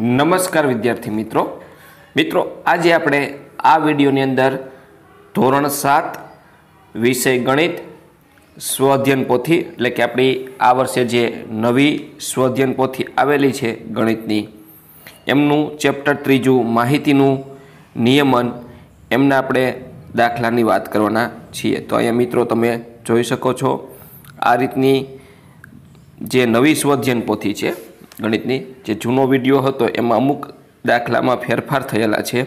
નમસ્કાર વિદ્યાર્થી મિત્રો મિત્રો આજે આપણે આ વિડીયોની અંદર ધોરણ સાત વિષય ગણિત સ્વઅધ્યયન પોથી એટલે કે આપણી આ વર્ષે જે નવી સ્વઅધ્યયન પોથી આવેલી છે ગણિતની એમનું ચેપ્ટર ત્રીજું માહિતીનું નિયમન એમના આપણે દાખલાની વાત કરવાના છીએ તો અહીંયા મિત્રો તમે જોઈ શકો છો આ રીતની જે નવી સ્વઅધ્યયન પોથી છે ગણિતની જે જૂનો વિડીયો હતો એમાં અમુક દાખલામાં ફેરફાર થયેલા છે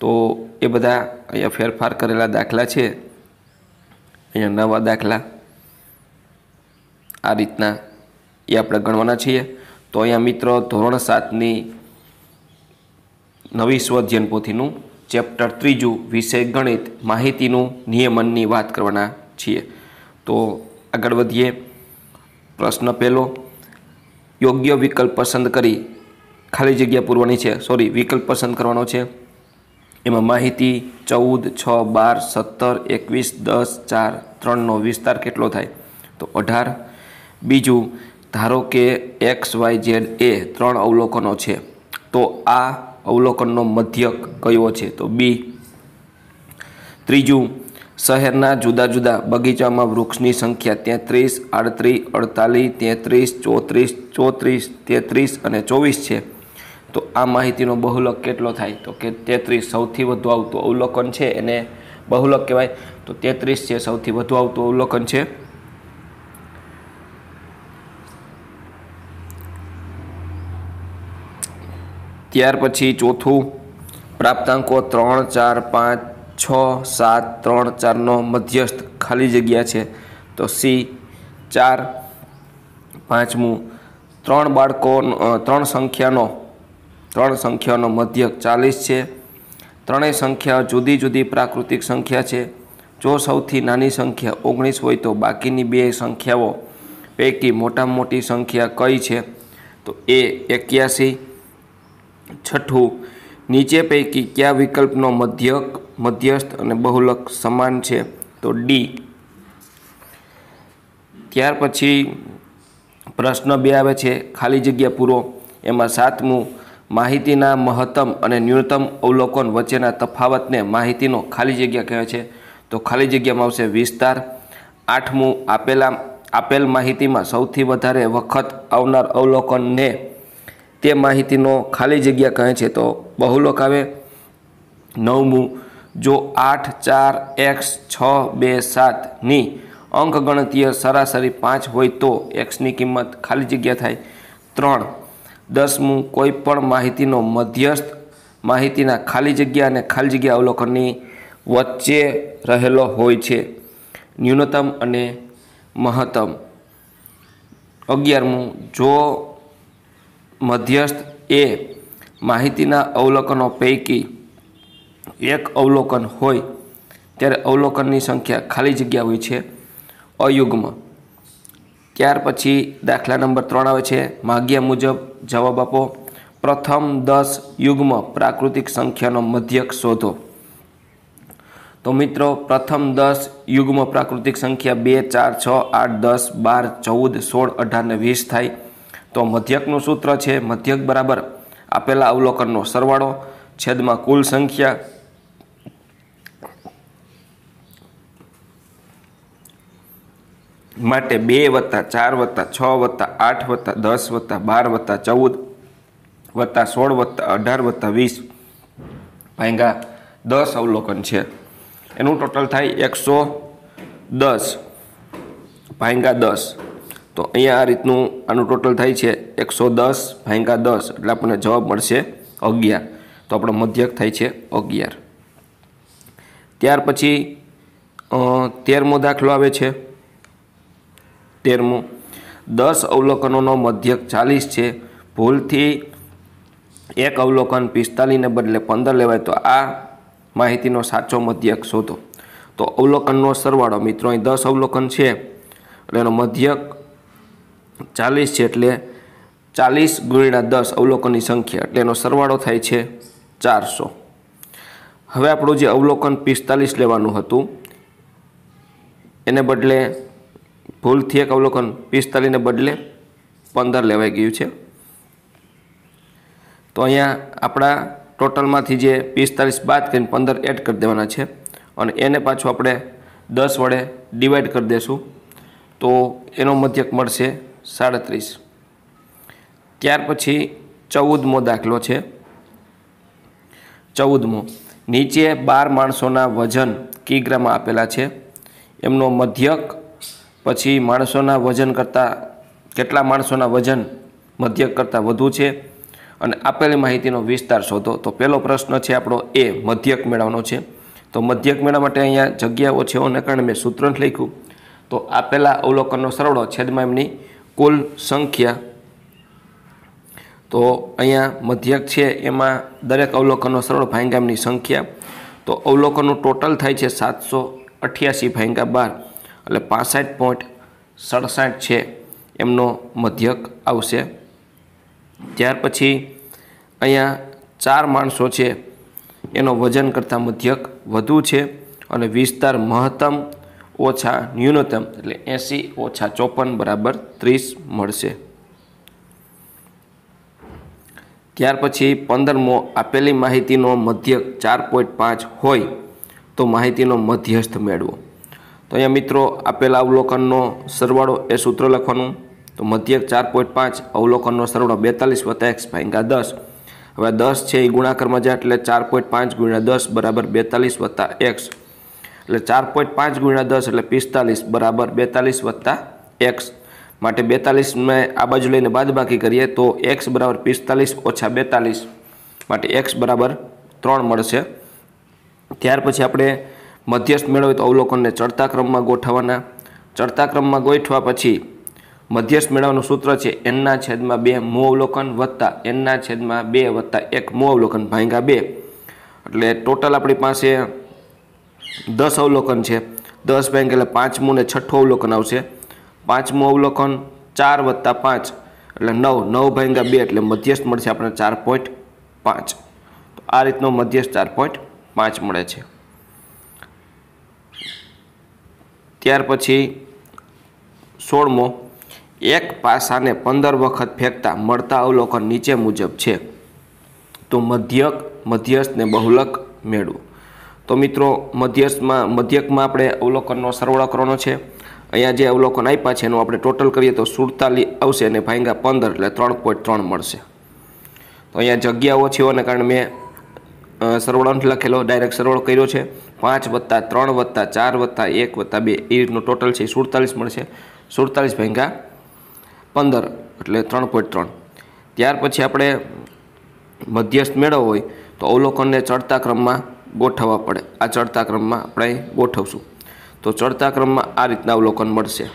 તો એ બધા અહીંયા ફેરફાર કરેલા દાખલા છે અહીંયા નવા દાખલા આ રીતના એ આપણે ગણવાના છીએ તો અહીંયા મિત્રો ધોરણ સાતની નવી સ્વધ્યન પોથીનું ચેપ્ટર ત્રીજું વિષય ગણિત માહિતીનું નિયમનની વાત કરવાના છીએ તો આગળ વધીએ પ્રશ્ન પહેલો યોગ્ય વિકલ્પ પસંદ કરી ખાલી જગ્યા પૂરવાની છે સોરી વિકલ્પ પસંદ કરવાનો છે એમાં માહિતી ચૌદ છ બાર સત્તર એકવીસ દસ ચાર ત્રણનો વિસ્તાર કેટલો થાય તો અઢાર બીજું ધારો કે એક્સ વાય ઝેડ એ ત્રણ અવલોકનો છે તો આ અવલોકનનો મધ્યક કયો છે તો બી ત્રીજું શહેરના જુદા જુદા બગીચામાં વૃક્ષની સંખ્યા તેત્રીસ આડત્રીસ અડતાલીસ તેત્રીસ ચોત્રીસ ચોત્રીસ તેત્રીસ અને ચોવીસ છે તો આ માહિતીનો બહુલક કેટલો થાય તો કે તેત્રીસ સૌથી વધુ આવતું અવલોકન છે એને બહુલક કહેવાય તો તેત્રીસ છે સૌથી વધુ આવતું અવલોકન છે ત્યાર પછી ચોથું પ્રાપ્તાંકો ત્રણ ચાર પાંચ છ સાત ત્રણ ચારનો મધ્યસ્થ ખાલી જગ્યા છે તો સી ચાર પાંચમું ત્રણ બાળકો ત્રણ સંખ્યાનો ત્રણ સંખ્યાનો મધ્યક ચાલીસ છે ત્રણેય સંખ્યા જુદી જુદી પ્રાકૃતિક સંખ્યા છે જો સૌથી નાની સંખ્યા ઓગણીસ હોય તો બાકીની બે સંખ્યાઓ પૈકી મોટામાં મોટી સંખ્યા કઈ છે તો એ એક્યાસી છઠ્ઠું નીચે પૈકી કયા વિકલ્પનો મધ્યક મધ્યસ્થ અને બહુલક સમાન છે તો ડી ત્યાર પછી પ્રશ્ન બે આવે છે ખાલી જગ્યા પૂરો એમાં સાતમું માહિતીના મહત્તમ અને ન્યૂનતમ અવલોકન વચ્ચેના તફાવતને માહિતીનો ખાલી જગ્યા કહે છે તો ખાલી જગ્યામાં આવશે વિસ્તાર આઠમું આપેલા આપેલ માહિતીમાં સૌથી વધારે વખત આવનાર અવલોકનને તે માહિતીનો ખાલી જગ્યા કહે છે તો બહુલોક આવે નવમું જો આઠ ચાર એક્સ છ બે સાતની અંકગણતીય સરાસરી પાંચ હોય તો એક્સની કિંમત ખાલી જગ્યા થાય ત્રણ દસમું કોઈ પણ માહિતીનો મધ્યસ્થ માહિતીના ખાલી જગ્યા અને ખાલી જગ્યા અવલોકનની વચ્ચે રહેલો હોય છે ન્યૂનતમ અને મહત્તમ અગિયારમું જો મધ્યસ્થ એ માહિતીના અવલોકનો પૈકી એક અવલોકન હોય ત્યારે અવલોકનની સંખ્યા ખાલી જગ્યા હોય છે અયુગ્મ ત્યાર પછી દાખલા નંબર ત્રણ આવે છે માગ્યા મુજબ જવાબ આપો પ્રથમ દસ યુગ્મ પ્રાકૃતિક સંખ્યાનો મધ્યક શોધો તો મિત્રો પ્રથમ દસ યુગ્મ પ્રાકૃતિક સંખ્યા બે ચાર છ આઠ દસ બાર ચૌદ સોળ અઢાર ને વીસ થાય તો મધ્યકનું સૂત્ર છે મધ્યક બરાબર આપેલા અવલોકનનો સરવાળો છેદમાં કુલ સંખ્યા માટે બે વત્તા ચાર વત્તા છ વત્તા આઠ વત્તા દસ વત્તા બાર વત્તા ચૌદ વત્તા સોળ વત્તા અઢાર વત્તા વીસ ભાંગા દસ અવલોકન છે એનું ટોટલ થાય એકસો દસ ભાંગા દસ તો અહીંયા આ રીતનું આનું ટોટલ થાય છે એકસો દસ ભાંગા દસ એટલે આપણને જવાબ મળશે અગિયાર તો આપણો મધ્યક થાય છે અગિયાર ત્યાર પછી તેરમો દાખલો આવે છે તેરમું દસ અવલોકનોનો મધ્યક ચાલીસ છે ભૂલથી એક અવલોકન પિસ્તાલીસને બદલે પંદર લેવાય તો આ માહિતીનો સાચો મધ્યક શોધો તો અવલોકનનો સરવાળો મિત્રો અહીં દસ અવલોકન છે એટલે એનો મધ્યક ચાલીસ છે એટલે ચાલીસ ગુણીના દસ અવલોકનની સંખ્યા એટલે એનો સરવાળો થાય છે ચારસો હવે આપણું જે અવલોકન પિસ્તાલીસ લેવાનું હતું એને બદલે ભૂલથી એક અવલોકન પિસ્તાલીસને બદલે પંદર લેવાઈ ગયું છે તો અહીંયા આપણા ટોટલમાંથી જે પિસ્તાલીસ બાદ કરીને પંદર એડ કરી દેવાના છે અને એને પાછું આપણે દસ વડે ડિવાઈડ કરી દેશું તો એનો મધ્યક મળશે સાડત્રીસ ત્યાર પછી ચૌદમો દાખલો છે ચૌદમો નીચે બાર માણસોના વજન કિગ્રામાં આપેલા છે એમનો મધ્યક પછી માણસોના વજન કરતાં કેટલા માણસોના વજન મધ્યક કરતાં વધુ છે અને આપેલી માહિતીનો વિસ્તાર શોધો તો પહેલો પ્રશ્ન છે આપણો એ મધ્યક મેળવવાનો છે તો મધ્યક મેળવવા માટે અહીંયા જગ્યાઓ છે હોવાને કારણે મેં સૂત્ર લખ્યું તો આપેલા અવલોકનનો સરવાળો છેદમાં એમની કુલ સંખ્યા તો અહીંયા મધ્યક છે એમાં દરેક અવલોકનનો સરળ ભાંગામની સંખ્યા તો અવલોકનનું ટોટલ થાય છે સાતસો અઠ્યાસી ભાંગા બાર એટલે પાસઠ પોઈન્ટ સડસઠ છે એમનો મધ્યક આવશે ત્યાર પછી અહીંયા ચાર માણસો છે એનો વજન કરતાં મધ્યક વધુ છે અને વિસ્તાર મહત્તમ ઓછા ન્યૂનતમ એટલે એંસી ઓછા ચોપન બરાબર ત્રીસ મળશે ત્યાર પછી પંદરમો આપેલી માહિતીનો મધ્યક ચાર પોઈન્ટ પાંચ હોય તો માહિતીનો મધ્યસ્થ મેળવો તો અહીંયા મિત્રો આપેલા અવલોકનનો સરવાળો એ સૂત્ર લખવાનું તો મધ્યક ચાર પોઈન્ટ પાંચ અવલોકનનો સરવાળો બેતાલીસ વત્તા એક્સ ભાંગા દસ હવે દસ છે એ ગુણાકારમાં જાય એટલે ચાર પોઈન્ટ પાંચ ગુણ્યા દસ બરાબર બેતાલીસ વત્તા એક્સ એટલે ચાર પોઈન્ટ પાંચ ગુણ્યા દસ એટલે પિસ્તાલીસ બરાબર બેતાલીસ વત્તા એક્સ માટે બેતાલીસ મેં આ બાજુ લઈને બાદબાકી કરીએ તો એક્સ બરાબર પિસ્તાલીસ ઓછા બેતાલીસ માટે એક્સ બરાબર ત્રણ મળશે ત્યાર પછી આપણે મધ્યસ્થ મેળવે તો અવલોકનને ચડતા ક્રમમાં ગોઠવવાના ચડતા ક્રમમાં ગોઠવા પછી મધ્યસ્થ મેળવવાનું સૂત્ર છે એનના છેદમાં બે મો અવલોકન વત્તા એનના છેદમાં બે વત્તા એક મો અવલોકન ભાંગા બે એટલે ટોટલ આપણી પાસે દસ અવલોકન છે દસ ભાંગ એટલે પાંચમું ને છઠ્ઠું અવલોકન આવશે પાંચમું અવલોકન ચાર વત્તા પાંચ એટલે નવ નવ ભાંગા બે એટલે મધ્યસ્થ મળશે આપણે ચાર પોઈન્ટ પાંચ તો આ રીતનો મધ્યસ્થ ચાર પોઈન્ટ પાંચ મળે છે ત્યાર પછી સોળમો એક પાસાને પંદર વખત ફેંકતા મળતા અવલોકન નીચે મુજબ છે તો મધ્યક મધ્યસ્થ ને બહુલક મેળવું તો મિત્રો મધ્યસ્થમાં મધ્યકમાં આપણે અવલોકનનો સરવાળો કરવાનો છે અહીંયા જે અવલોકન આપ્યા છે એનું આપણે ટોટલ કરીએ તો સુડતાલીસ આવશે અને ભાંગા પંદર એટલે ત્રણ પોઈન્ટ ત્રણ મળશે તો અહીંયા જગ્યા ઓછી હોવાને કારણે મેં સરવાળો નથી લખેલો ડાયરેક્ટ સરવાળો કર્યો છે પાંચ વત્તા ત્રણ વત્તા ચાર વત્તા એક વત્તા બે એ રીતનું ટોટલ છે સુડતાલીસ મળશે સુડતાલીસ ભેંગા પંદર એટલે ત્રણ પોઈન્ટ ત્રણ ત્યાર પછી આપણે મધ્યસ્થ મેળવો હોય તો અવલોકનને ચડતા ક્રમમાં ગોઠવવા પડે આ ચડતા ક્રમમાં આપણે ગોઠવશું તો ચડતા ક્રમમાં આ રીતના અવલોકન મળશે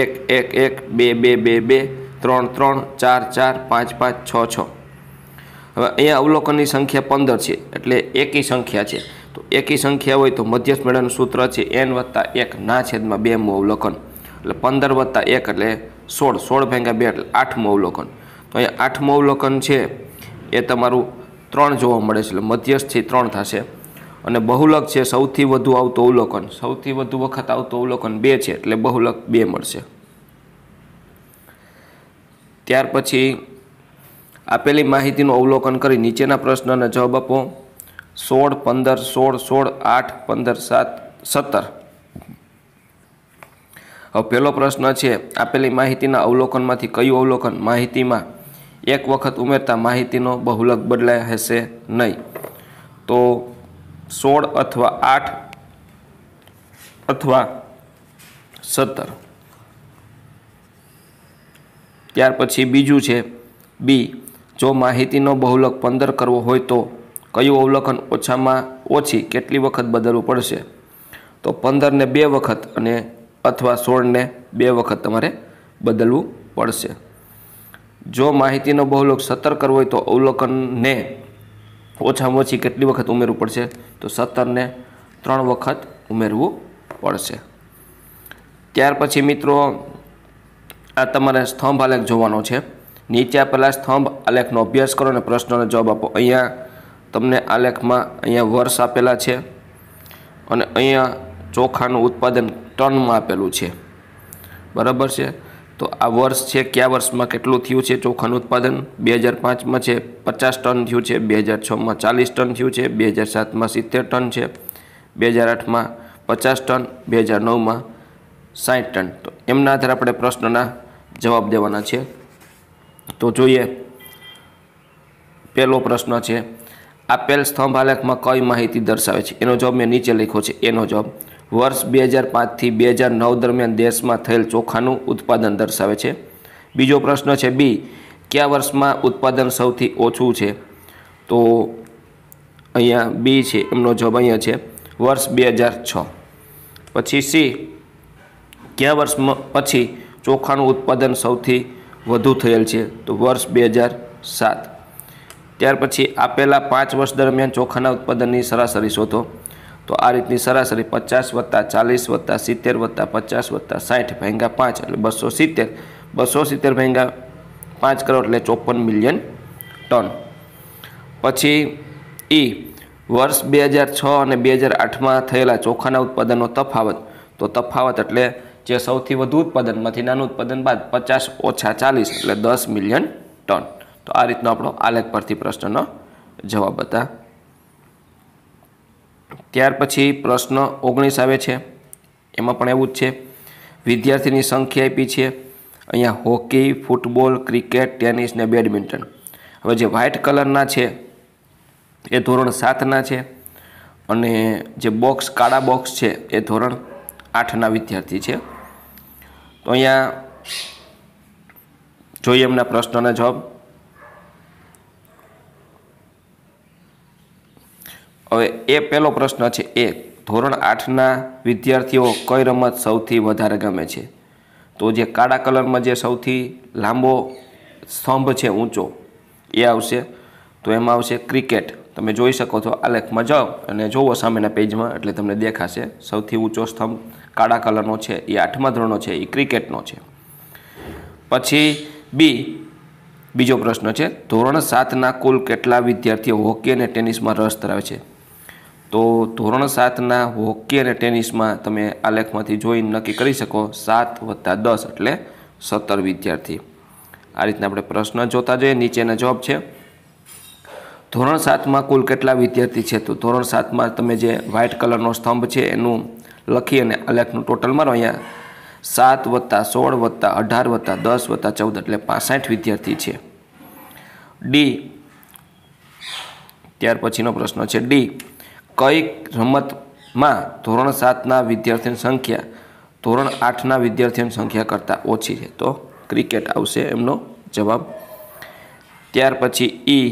એક એક એક બે બે બે બે ત્રણ ત્રણ ચાર ચાર પાંચ પાંચ છ છ હવે અહીંયા અવલોકનની સંખ્યા પંદર છે એટલે એકી સંખ્યા છે તો એકી સંખ્યા હોય તો મધ્યસ્થ મેળવનું સૂત્ર છે એન વત્તા એક ના છેદમાં બે મુ અવલોકન એટલે પંદર વત્તા એક એટલે સોળ સોળ ભેગા બે એટલે આઠમું અવલોકન તો અહીંયા આઠમું અવલોકન છે એ તમારું ત્રણ જોવા મળે છે એટલે મધ્યસ્થ છે ત્રણ થશે અને બહુલક છે સૌથી વધુ આવતું અવલોકન સૌથી વધુ વખત આવતું અવલોકન બે છે એટલે બહુલક બે મળશે ત્યાર પછી આપેલી માહિતીનું અવલોકન કરી નીચેના પ્રશ્નના જવાબ આપો સોળ પંદર સોળ સોળ આઠ પંદર સાત સત્તર હવે પહેલો પ્રશ્ન છે આપેલી માહિતીના અવલોકનમાંથી કયું અવલોકન માહિતીમાં એક વખત ઉમેરતા માહિતીનો બહુલક બદલાય હશે નહીં તો સોળ અથવા આઠ અથવા સત્તર ત્યાર પછી બીજું છે બી જો માહિતીનો બહુલક પંદર કરવો હોય તો કયું અવલોકન ઓછામાં ઓછી કેટલી વખત બદલવું પડશે તો પંદરને બે વખત અને અથવા સોળને બે વખત તમારે બદલવું પડશે જો માહિતીનો બહુલોક સતર્ક કરવો હોય તો અવલોકનને ઓછામાં ઓછી કેટલી વખત ઉમેરવું પડશે તો સત્તરને ત્રણ વખત ઉમેરવું પડશે ત્યાર પછી મિત્રો આ તમારે સ્તંભ આલેખ જોવાનો છે નીચે આપેલા સ્તંભ આલેખનો અભ્યાસ કરો અને પ્રશ્નોનો જવાબ આપો અહીંયા તમને આલેખમાં અહીંયા વર્ષ આપેલા છે અને અહીંયા ચોખાનું ઉત્પાદન ટનમાં આપેલું છે બરાબર છે તો આ વર્ષ છે કયા વર્ષમાં કેટલું થયું છે ચોખાનું ઉત્પાદન બે હજાર પાંચમાં છે પચાસ ટન થયું છે બે હજાર છમાં ચાલીસ ટન થયું છે બે હજાર સાતમાં સિત્તેર ટન છે બે હજાર આઠમાં પચાસ ટન બે હજાર નવમાં સાઠ ટન તો એમના આધારે આપણે પ્રશ્નના જવાબ દેવાના છે તો જોઈએ પહેલો પ્રશ્ન છે આપેલ સ્તંભ આલેખમાં કઈ માહિતી દર્શાવે છે એનો જવાબ મેં નીચે લખ્યો છે એનો જવાબ વર્ષ બે હજાર પાંચથી બે હજાર નવ દરમિયાન દેશમાં થયેલ ચોખાનું ઉત્પાદન દર્શાવે છે બીજો પ્રશ્ન છે બી કયા વર્ષમાં ઉત્પાદન સૌથી ઓછું છે તો અહીંયા બી છે એમનો જવાબ અહીંયા છે વર્ષ બે હજાર છ પછી સી કયા વર્ષમાં પછી ચોખાનું ઉત્પાદન સૌથી વધુ થયેલ છે તો વર્ષ બે હજાર સાત ત્યાર પછી આપેલા પાંચ વર્ષ દરમિયાન ચોખાના ઉત્પાદનની સરાસરી શોધો તો આ રીતની સરાસરી પચાસ વત્તા ચાલીસ વત્તા સિત્તેર વત્તા પચાસ વત્તા સાઠ ભાંગા પાંચ એટલે બસો સિત્તેર બસો સિત્તેર ભાંગા પાંચ કરોડ એટલે ચોપન મિલિયન ટન પછી ઈ વર્ષ બે હજાર છ અને બે હજાર આઠમાં થયેલા ચોખાના ઉત્પાદનનો તફાવત તો તફાવત એટલે જે સૌથી વધુ ઉત્પાદનમાંથી નાનું ઉત્પાદન બાદ પચાસ ઓછા ચાલીસ એટલે દસ મિલિયન ટન તો આ રીતનો આપણો આલેખ પરથી પ્રશ્નનો જવાબ હતા ત્યાર પછી પ્રશ્ન ઓગણીસ આવે છે એમાં પણ એવું જ છે વિદ્યાર્થીની સંખ્યા આપી છે અહીંયા હોકી ફૂટબોલ ક્રિકેટ ટેનિસ ને બેડમિન્ટન હવે જે વ્હાઇટ કલરના છે એ ધોરણ સાતના છે અને જે બોક્સ કાળા બોક્સ છે એ ધોરણ આઠના વિદ્યાર્થી છે તો અહીંયા જોઈએ એમના પ્રશ્નના જવાબ હવે એ પહેલો પ્રશ્ન છે એ ધોરણ આઠના વિદ્યાર્થીઓ કઈ રમત સૌથી વધારે ગમે છે તો જે કાળા કલરમાં જે સૌથી લાંબો સ્તંભ છે ઊંચો એ આવશે તો એમાં આવશે ક્રિકેટ તમે જોઈ શકો છો આલેખમાં જાઓ અને જુઓ સામેના પેજમાં એટલે તમને દેખાશે સૌથી ઊંચો સ્તંભ કાળા કલરનો છે એ આઠમા ધોરણનો છે એ ક્રિકેટનો છે પછી બી બીજો પ્રશ્ન છે ધોરણ સાતના કુલ કેટલા વિદ્યાર્થીઓ હોકી અને ટેનિસમાં રસ ધરાવે છે તો ધોરણ સાતના હોકી અને ટેનિસમાં તમે આ લેખમાંથી જોઈને નક્કી કરી શકો સાત વત્તા દસ એટલે સત્તર વિદ્યાર્થી આ રીતના આપણે પ્રશ્ન જોતા જઈએ નીચેના જવાબ છે ધોરણ સાતમાં કુલ કેટલા વિદ્યાર્થી છે તો ધોરણ સાતમાં તમે જે વ્હાઇટ કલરનો સ્તંભ છે એનું લખી અને આલેખનું ટોટલ મારો અહીંયા સાત વત્તા સોળ વત્તા અઢાર વત્તા દસ વત્તા ચૌદ એટલે પાસઠ વિદ્યાર્થી છે ડી ત્યાર પછીનો પ્રશ્ન છે ડી કઈ રમતમાં ધોરણ સાતના વિદ્યાર્થીની સંખ્યા ધોરણ આઠના વિદ્યાર્થીઓની સંખ્યા કરતાં ઓછી છે તો ક્રિકેટ આવશે એમનો જવાબ ત્યાર પછી ઈ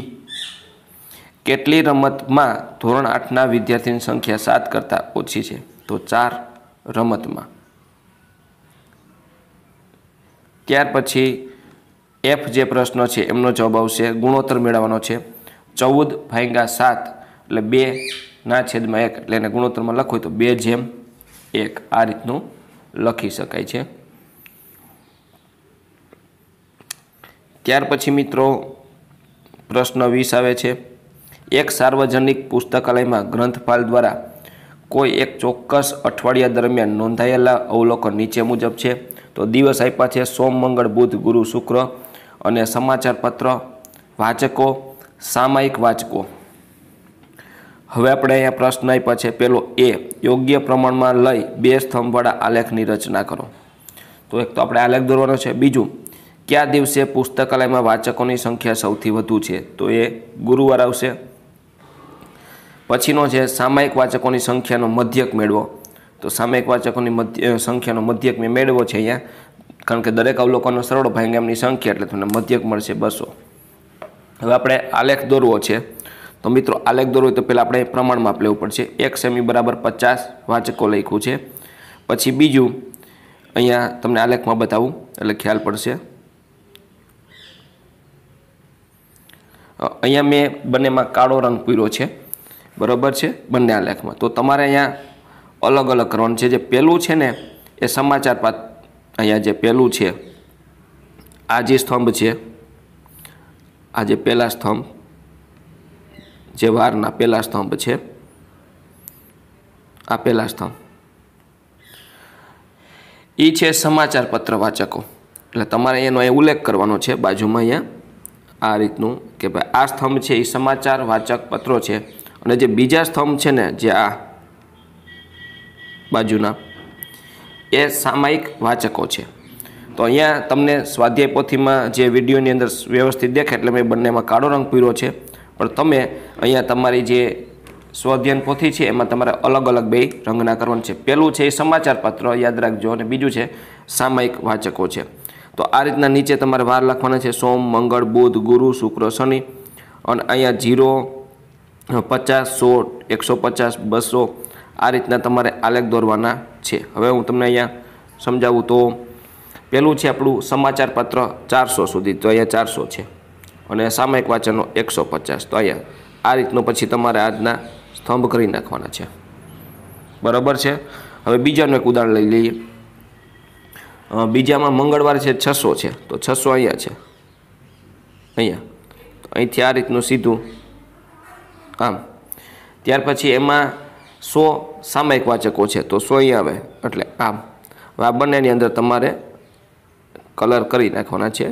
કેટલી રમતમાં ધોરણ આઠના વિદ્યાર્થીની સંખ્યા સાત કરતાં ઓછી છે તો ચાર રમતમાં ત્યાર પછી એફ જે પ્રશ્ન છે એમનો જવાબ આવશે ગુણોત્તર મેળવવાનો છે ચૌદ ભાંગા સાત એટલે બે ના છેદમાં એક એટલે એને ગુણોત્તરમાં લખવું તો બે જેમ એક આ રીતનું લખી શકાય છે ત્યાર પછી મિત્રો પ્રશ્ન વીસ આવે છે એક સાર્વજનિક પુસ્તકાલયમાં ગ્રંથપાલ દ્વારા કોઈ એક ચોક્કસ અઠવાડિયા દરમિયાન નોંધાયેલા અવલોકન નીચે મુજબ છે તો દિવસ આપ્યા છે સોમ મંગળ બુધ ગુરુ શુક્ર અને સમાચારપત્ર વાચકો સામાયિક વાચકો હવે આપણે અહીંયા પ્રશ્ન આપ્યા છે પેલો એ યોગ્ય પ્રમાણમાં લઈ બે સ્તંભવાળા આલેખની રચના કરો તો એક તો આપણે આલેખ દોરવાનો છે બીજું કયા દિવસે પુસ્તકાલયમાં વાચકોની સંખ્યા સૌથી વધુ છે તો એ ગુરુવાર આવશે પછીનો છે સામાયિક વાચકોની સંખ્યાનો મધ્યક મેળવો તો સામાયિક વાચકોની મધ્ય સંખ્યાનો મધ્યક મેં મેળવો છે અહીંયા કારણ કે દરેક અવલોકનનો સરળ ભાઈ એમની સંખ્યા એટલે તમને મધ્યક મળશે બસો હવે આપણે આલેખ દોરવો છે તો મિત્રો આલેખ દોરવો તો પહેલાં આપણે પ્રમાણ માપ લેવું પડશે એક સેમી બરાબર પચાસ વાંચકો લખ્યું છે પછી બીજું અહીંયા તમને આલેખમાં બતાવું એટલે ખ્યાલ પડશે અહીંયા મેં બંનેમાં કાળો રંગ પૂર્યો છે બરાબર છે બંને આલેખમાં તો તમારે અહીંયા અલગ અલગ કરવાનું છે જે પહેલું છે ને એ સમાચાર પાત અહીંયા જે પહેલું છે આ જે સ્તંભ છે આ જે પહેલા સ્તંભ જે વારના પહેલા સ્તંભ છે આ પહેલા સ્તંભ એ છે સમાચાર પત્ર વાચકો એટલે તમારે એનો એ ઉલ્લેખ કરવાનો છે બાજુમાં અહીંયા આ રીતનું કે ભાઈ આ સ્તંભ છે એ સમાચાર વાચક પત્રો છે અને જે બીજા સ્તંભ છે ને જે આ બાજુના એ સામાયિક વાચકો છે તો અહીંયા તમને સ્વાધ્યાય પોથીમાં જે વિડીયોની અંદર વ્યવસ્થિત દેખાય એટલે મેં બંનેમાં કાળો રંગ પીરો છે પણ તમે અહીંયા તમારી જે સ્વઅધ્યયન પોથી છે એમાં તમારે અલગ અલગ બે રંગના કરવાનું છે પહેલું છે એ સમાચાર પત્ર યાદ રાખજો અને બીજું છે સામાયિક વાચકો છે તો આ રીતના નીચે તમારે વાર લખવાના છે સોમ મંગળ બુધ ગુરુ શુક્ર શનિ અને અહીંયા જીરો પચાસ સો એકસો પચાસ બસો આ રીતના તમારે આલેખ દોરવાના છે હવે હું તમને અહીંયા સમજાવું તો પહેલું છે આપણું સમાચાર પત્ર ચારસો સુધી તો અહીંયા ચારસો છે અને સામાયિક વાંચનનો એકસો પચાસ તો અહીંયા આ રીતનું પછી તમારે આજના સ્તંભ કરી નાખવાના છે બરાબર છે હવે બીજાનું એક ઉદાહરણ લઈ લઈએ બીજામાં મંગળવાર છે છસો છે તો છસો અહીંયા છે અહીંયા તો અહીંથી આ રીતનું સીધું આમ ત્યાર પછી એમાં સો સામાયિક વાચકો છે તો સો અહીંયા આવે એટલે આમ હવે આ બંનેની અંદર તમારે કલર કરી નાખવાના છે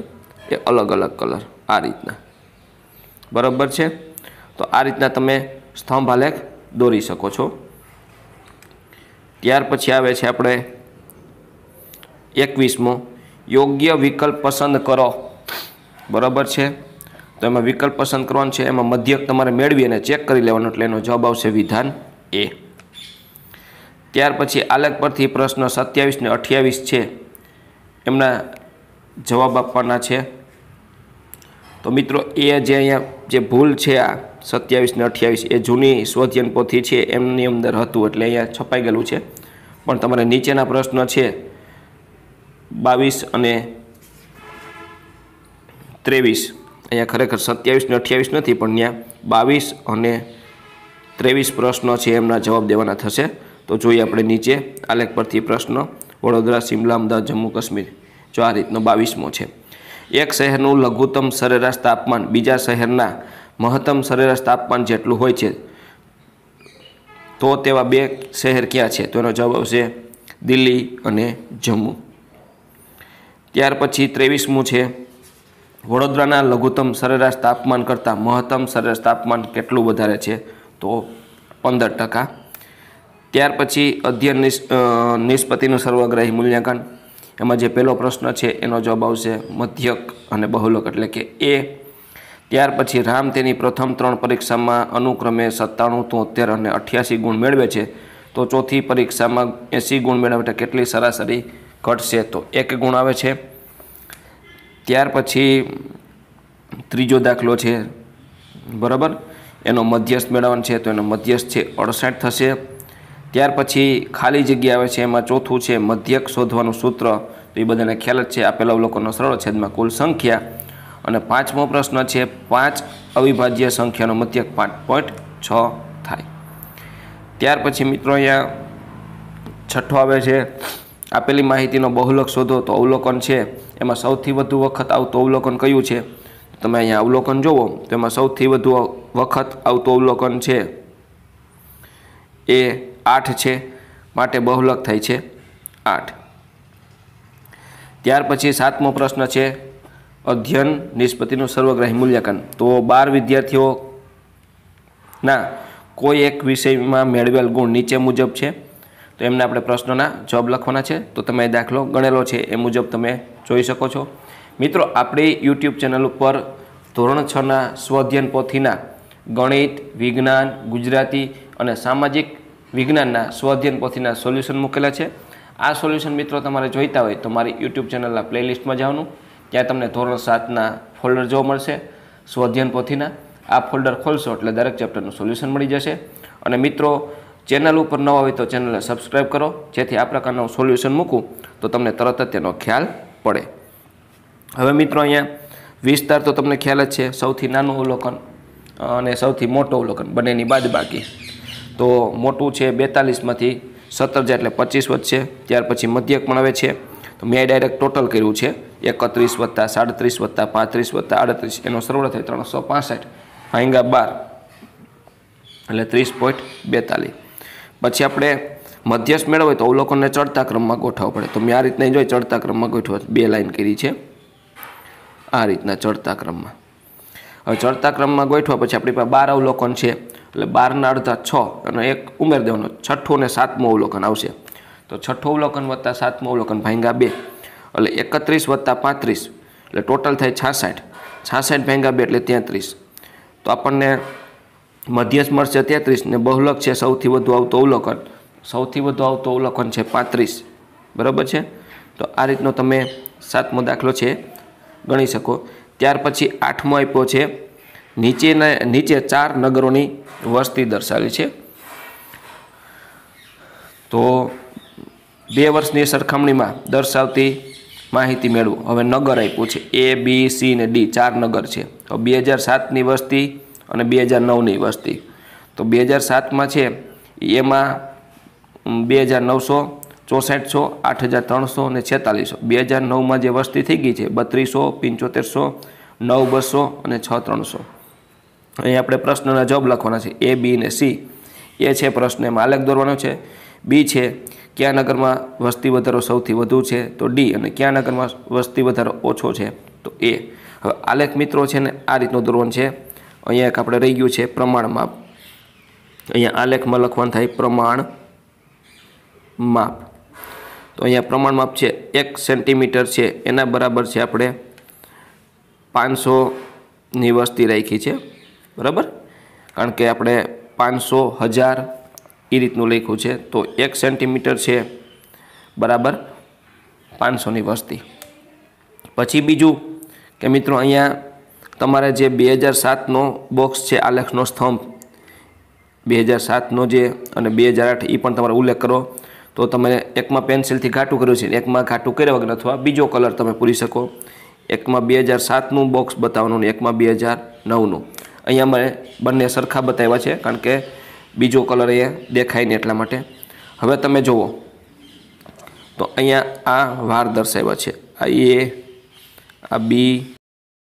એ અલગ અલગ કલર આ રીતના બરાબર છે તો આ રીતના તમે સ્તંભ આલેખ દોરી શકો છો ત્યાર પછી આવે છે આપણે એકવીસમો યોગ્ય વિકલ્પ પસંદ કરો બરાબર છે તો એમાં વિકલ્પ પસંદ કરવાનો છે એમાં મધ્યક તમારે મેળવી અને ચેક કરી લેવાનો એટલે એનો જવાબ આવશે વિધાન એ ત્યાર પછી આલેખ પરથી પ્રશ્ન સત્યાવીસ ને અઠ્યાવીસ છે એમના જવાબ આપવાના છે તો મિત્રો એ જે અહીંયા જે ભૂલ છે આ સત્યાવીસ ને અઠ્યાવીસ એ જૂની સ્વધ્યન પોથી છે એમની અંદર હતું એટલે અહીંયા છપાઈ ગયેલું છે પણ તમારે નીચેના પ્રશ્ન છે બાવીસ અને ત્રેવીસ અહીંયા ખરેખર સત્યાવીસ ને અઠ્યાવીસ નથી પણ ત્યાં બાવીસ અને ત્રેવીસ પ્રશ્નો છે એમના જવાબ દેવાના થશે તો જોઈએ આપણે નીચે આલેખ પરથી પ્રશ્ન વડોદરા શિમલા અમદાવાદ જમ્મુ કાશ્મીર જો આ રીતનો બાવીસમો છે એક શહેરનું લઘુત્તમ સરેરાશ તાપમાન બીજા શહેરના મહત્તમ સરેરાશ તાપમાન જેટલું હોય છે તો તેવા બે શહેર ક્યાં છે તો એનો જવાબ આવશે દિલ્હી અને જમ્મુ ત્યાર પછી ત્રેવીસમું છે વડોદરાના લઘુત્તમ સરેરાશ તાપમાન કરતાં મહત્તમ સરેરાશ તાપમાન કેટલું વધારે છે તો પંદર ટકા ત્યાર પછી અધ્યયન નિષ્પત્તિનું સર્વગ્રાહી મૂલ્યાંકન એમાં જે પહેલો પ્રશ્ન છે એનો જવાબ આવશે મધ્યક અને બહુલક એટલે કે એ ત્યાર પછી રામ તેની પ્રથમ ત્રણ પરીક્ષામાં અનુક્રમે સત્તાણું તોતેર અને અઠ્યાસી ગુણ મેળવે છે તો ચોથી પરીક્ષામાં એંસી ગુણ મેળવે કેટલી સરાસરી ઘટશે તો એક ગુણ આવે છે ત્યાર પછી ત્રીજો દાખલો છે બરાબર એનો મધ્યસ્થ મેળવવાનો છે તો એનો મધ્યસ્થ છે અડસઠ થશે ત્યાર પછી ખાલી જગ્યા આવે છે એમાં ચોથું છે મધ્યક શોધવાનું સૂત્ર તો એ બધાને ખ્યાલ જ છે આપેલા અવલોકનનો સરળ છેદમાં કુલ સંખ્યા અને પાંચમો પ્રશ્ન છે પાંચ અવિભાજ્ય સંખ્યાનો મધ્યક પાંચ પોઈન્ટ છ થાય ત્યાર પછી મિત્રો અહીંયા છઠ્ઠો આવે છે આપેલી માહિતીનો બહુલક શોધો તો અવલોકન છે એમાં સૌથી વધુ વખત આવતું અવલોકન કયું છે તમે અહીંયા અવલોકન જુઓ તો એમાં સૌથી વધુ વખત આવતું અવલોકન છે એ આઠ છે માટે બહુલક થાય છે આઠ ત્યાર પછી સાતમો પ્રશ્ન છે અધ્યયન નિષ્પતિનું સર્વગ્રાહી મૂલ્યાંકન તો બાર વિદ્યાર્થીઓના કોઈ એક વિષયમાં મેળવેલ ગુણ નીચે મુજબ છે તો એમને આપણે પ્રશ્નોના જવાબ લખવાના છે તો તમે દાખલો ગણેલો છે એ મુજબ તમે જોઈ શકો છો મિત્રો આપણી યુટ્યુબ ચેનલ ઉપર ધોરણ છના સ્વઅધ્યયન પોથીના ગણિત વિજ્ઞાન ગુજરાતી અને સામાજિક વિજ્ઞાનના સ્વાધ્યન પોથીના સોલ્યુશન મૂકેલા છે આ સોલ્યુશન મિત્રો તમારે જોઈતા હોય તો મારી યુટ્યુબ ચેનલના પ્લેલિસ્ટમાં જવાનું ત્યાં તમને ધોરણ સાતના ફોલ્ડર જોવા મળશે સ્વાધ્યન પોથીના આ ફોલ્ડર ખોલશો એટલે દરેક ચેપ્ટરનું સોલ્યુશન મળી જશે અને મિત્રો ચેનલ ઉપર ન હોય તો ચેનલને સબસ્ક્રાઈબ કરો જેથી આ પ્રકારનું સોલ્યુશન મૂકું તો તમને તરત જ તેનો ખ્યાલ પડે હવે મિત્રો અહીંયા વિસ્તાર તો તમને ખ્યાલ જ છે સૌથી નાનું અવલોકન અને સૌથી મોટું અવલોકન બંનેની બાકી તો મોટું છે બેતાલીસમાંથી સત્તર જાય એટલે પચીસ વધશે ત્યાર પછી મધ્યક પણ આવે છે તો મેં ડાયરેક્ટ ટોટલ કર્યું છે એકત્રીસ વત્તા સાડત્રીસ વત્તા પાંત્રીસ વત્તા આડત્રીસ એનો સરવાળો થાય ત્રણસો પાસઠ ભાંગા બાર એટલે ત્રીસ પોઈન્ટ બેતાલીસ પછી આપણે મધ્યસ્થ મેળવો તો અવલોકનને ચડતા ક્રમમાં ગોઠવવો પડે તો મેં આ રીતના જોઈ ચડતા ક્રમમાં ગોઠવો બે લાઈન કરી છે આ રીતના ચડતા ક્રમમાં હવે ચડતા ક્રમમાં ગોઠવા પછી આપણી પાસે બાર અવલોકન છે એટલે બારના અડધા છ અને એક ઉમેરી દેવાનો છઠ્ઠું અને સાતમું અવલોકન આવશે તો છઠ્ઠું અવલોકન વત્તા સાતમું અવલોકન ભાંગા બે એટલે એકત્રીસ વત્તા પાંત્રીસ એટલે ટોટલ થાય છાસઠ છાસઠ ભાંગા બે એટલે તેત્રીસ તો આપણને મધ્યસ્થ મળશે તેત્રીસ ને બહુલક છે સૌથી વધુ આવતું અવલોકન સૌથી વધુ આવતું અવલોકન છે પાંત્રીસ બરાબર છે તો આ રીતનો તમે સાતમો દાખલો છે ગણી શકો ત્યાર પછી આઠમો આપ્યો છે નીચેના નીચે ચાર નગરોની વસ્તી દર્શાવી છે તો બે વર્ષની સરખામણીમાં દર્શાવતી માહિતી મેળવો હવે નગર આપ્યું છે એ બી સી ને ડી ચાર નગર છે તો બે હજાર સાતની વસ્તી અને બે હજાર નવની વસ્તી તો બે હજાર સાતમાં છે એમાં બે હજાર નવસો ચોસઠસો આઠ હજાર ત્રણસો અને છેતાલીસો બે હજાર નવમાં જે વસ્તી થઈ ગઈ છે બત્રીસો પંચોતેરસો નવ બસો અને છ ત્રણસો અહીં આપણે પ્રશ્નના જવાબ લખવાના છે એ બી ને સી એ છે પ્રશ્ન એમાં આલેખ દોરવાનો છે બી છે ક્યાં નગરમાં વસ્તી વધારો સૌથી વધુ છે તો ડી અને ક્યાં નગરમાં વસ્તી વધારો ઓછો છે તો એ હવે આલેખ મિત્રો છે ને આ રીતનું દોરવાનું છે અહીંયા એક આપણે રહી ગયું છે પ્રમાણ માપ અહીંયા આલેખમાં લખવાનું થાય પ્રમાણ માપ તો અહીંયા પ્રમાણ માપ છે એક સેન્ટીમીટર છે એના બરાબર છે આપણે પાંચસોની વસ્તી રાખી છે બરાબર કારણ કે આપણે પાંચસો હજાર એ રીતનું લખ્યું છે તો એક સેન્ટીમીટર છે બરાબર પાંચસોની વસ્તી પછી બીજું કે મિત્રો અહીંયા તમારે જે બે હજાર સાતનો બોક્સ છે આલેખનો સ્તંભ બે હજાર સાતનો જે અને બે હજાર આઠ એ પણ તમારે ઉલ્લેખ કરો તો તમે એકમાં પેન્સિલથી ઘાટું કર્યું છે એકમાં ઘાટું કર્યા વગર અથવા બીજો કલર તમે પૂરી શકો એકમાં બે હજાર સાતનું બોક્સ બતાવવાનું ને એકમાં બે હજાર નવનું અહીંયા મેં બંને સરખા બતાવ્યા છે કારણ કે બીજો કલર એ દેખાય નહીં એટલા માટે હવે તમે જુઓ તો અહીંયા આ વાર દર્શાવ્યા છે આ એ આ બી